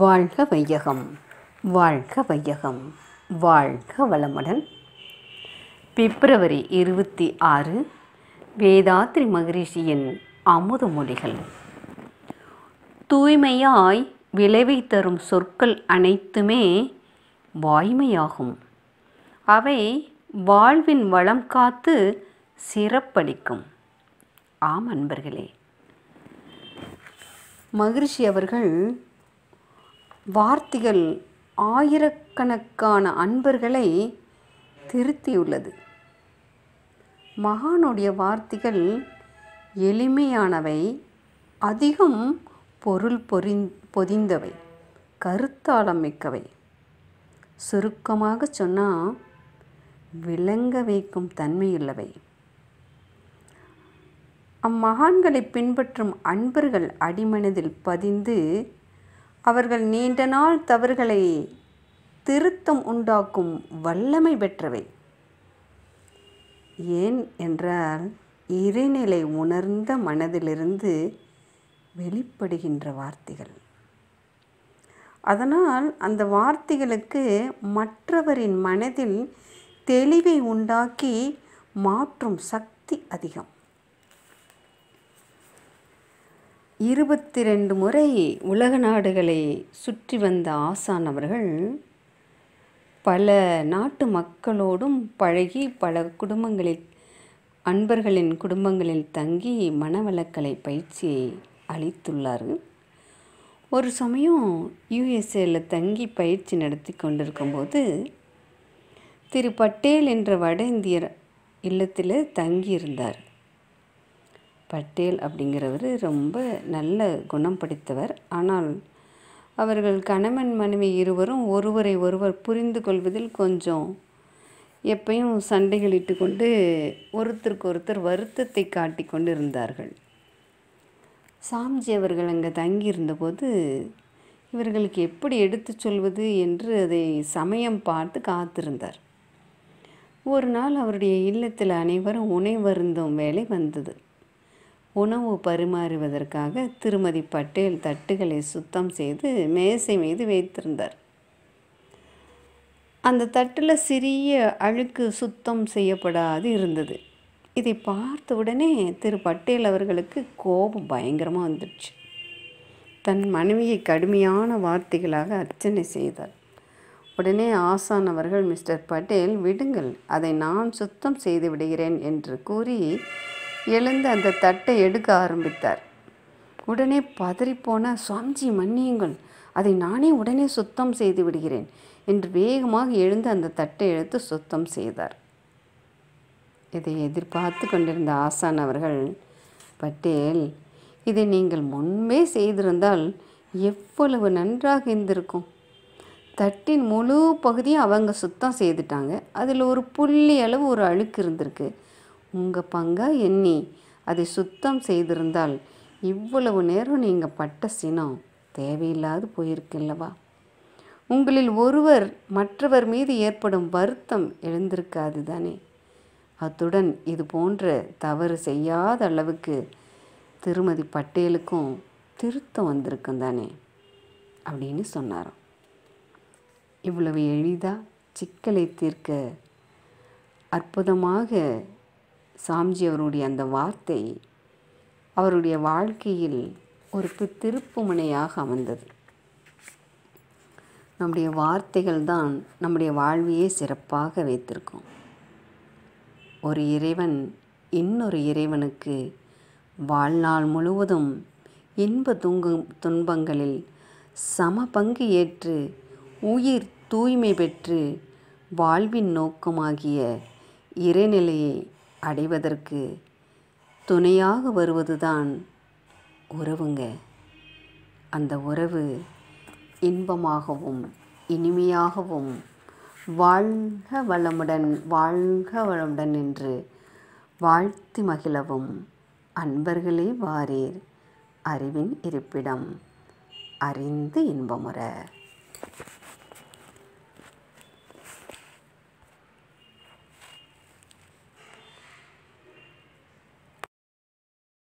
வாழ்க வையகம் வாழ்க வையகம் வாழ்க வளமுடன் பிப்ரவரி இருபத்தி ஆறு வேதாத்ரி மகரிஷியின் அமுதமொழிகள் மொழிகள் தூய்மையாய் விளைவை தரும் சொற்கள் அனைத்துமே வாய்மையாகும் அவை வாழ்வின் வளம் காத்து சிறப்பளிக்கும் ஆம் அன்பர்களே மகிழ்ச்சி அவர்கள் வார்த்தைகள் ஆயிரக்கணக்கான அன்பர்களை திருத்தியுள்ளது மகானுடைய வார்த்தைகள் எளிமையானவை அதிகம் பொருள் பொறி பொதிந்தவை கருத்தாளம் மிக்கவை சுருக்கமாக சொன்னால் விளங்க வைக்கும் தன்மையுள்ளவை அம்மகான்களை பின்பற்றும் அன்பர்கள் அடிமனதில் பதிந்து அவர்கள் நீண்ட நாள் தவறுகளை திருத்தம் உண்டாக்கும் வல்லமை பெற்றவை ஏன் என்றால் இறைநிலை உணர்ந்த மனதிலிருந்து வெளிப்படுகின்ற வார்த்தைகள் அதனால் அந்த வார்த்தைகளுக்கு மற்றவரின் மனதில் தெளிவை உண்டாக்கி மாற்றும் சக்தி அதிகம் இருபத்தி ரெண்டு முறை உலக நாடுகளை சுற்றி வந்த ஆசான் அவர்கள் பல நாட்டு மக்களோடும் பழகி பல குடும்பங்களில் அன்பர்களின் குடும்பங்களில் தங்கி மனவளக்கலை பயிற்சியை அளித்துள்ளார் ஒரு சமயம் யுஎஸ்ஏல தங்கி பயிற்சி நடத்தி கொண்டிருக்கும்போது திரு பட்டேல் என்ற வட இந்தியர் இல்லத்தில் தங்கியிருந்தார் பட்டேல் அப்படிங்கிறவர் ரொம்ப நல்ல குணம் படித்தவர் ஆனால் அவர்கள் கணவன் மனைவி இருவரும் ஒருவரை ஒருவர் புரிந்து கொள்வதில் கொஞ்சம் எப்பையும் சண்டைகளிட்டு கொண்டு ஒருத்தருக்கு ஒருத்தர் வருத்தத்தை காட்டி கொண்டு இருந்தார்கள் சாம்ஜி அவர்கள் அங்கே தங்கியிருந்தபோது இவர்களுக்கு எப்படி எடுத்து சொல்வது என்று அதை சமயம் பார்த்து காத்திருந்தார் ஒரு நாள் அவருடைய இல்லத்தில் அனைவரும் உணை வேலை வந்தது உணவு பரிமாறுவதற்காக திருமதி பட்டேல் தட்டுகளை சுத்தம் செய்து மேசை மீது வைத்திருந்தார் அந்த தட்டில் சிறிய அழுக்கு சுத்தம் செய்யப்படாது இருந்தது இதை பார்த்த உடனே திரு பட்டேல் அவர்களுக்கு கோபம் பயங்கரமாக வந்துடுச்சு தன் மனைவியை கடுமையான வார்த்தைகளாக அர்ச்சனை செய்தார் உடனே ஆசான் அவர்கள் மிஸ்டர் பட்டேல் விடுங்கள் அதை நான் சுத்தம் செய்து விடுகிறேன் என்று கூறி எழுந்து அந்த தட்டை எடுக்க ஆரம்பித்தார் உடனே பதறிப்போன சுவாமிஜி மன்னியுங்கள் அதை நானே உடனே சுத்தம் செய்து விடுகிறேன் என்று வேகமாக எழுந்து அந்த தட்டை எடுத்து சுத்தம் செய்தார் இதை எதிர்பார்த்து கொண்டிருந்த ஆசான் அவர்கள் பட்டேல் இதை நீங்கள் முன்பே செய்திருந்தால் எவ்வளவு நன்றாக இருந்திருக்கும் தட்டின் முழு பகுதியும் அவங்க சுத்தம் செய்துட்டாங்க அதில் ஒரு புள்ளி அளவு ஒரு அழுக்கு இருந்திருக்கு உங்கள் பங்காக எண்ணி அதை சுத்தம் செய்திருந்தால் இவ்வளவு நேரம் நீங்கள் பட்ட சினம் தேவையில்லாது போயிருக்கில்லவா உங்களில் ஒருவர் மற்றவர் மீது ஏற்படும் வருத்தம் எழுந்திருக்காது தானே அத்துடன் இது போன்ற தவறு செய்யாத அளவுக்கு திருமதி பட்டேலுக்கும் திருத்தம் வந்திருக்கும் தானே அப்படின்னு சொன்னாராம் இவ்வளவு எளிதாக சிக்கலை தீர்க்க அற்புதமாக சாம்ஜி அவருடைய அந்த வார்த்தை அவருடைய வாழ்க்கையில் ஒரு முனையாக அமைந்தது நம்முடைய வார்த்தைகள் தான் நம்முடைய வாழ்வையே சிறப்பாக வைத்திருக்கும் ஒரு இறைவன் இன்னொரு இறைவனுக்கு வாழ்நாள் முழுவதும் இன்ப துங்கு துன்பங்களில் சம பங்கு ஏற்று உயிர் தூய்மை பெற்று வாழ்வின் நோக்கமாகிய இறைநிலையை அடைவதற்கு துணையாக வருவதுதான் உறவுங்க அந்த உறவு இன்பமாகவும் இனிமையாகவும் வாழ்க வளமுடன் வாழ்க வளமுடன் என்று வாழ்த்தி மகிழவும் அன்பர்களே வாரீர் அறிவின் இருப்பிடம் அறிந்து இன்பமுற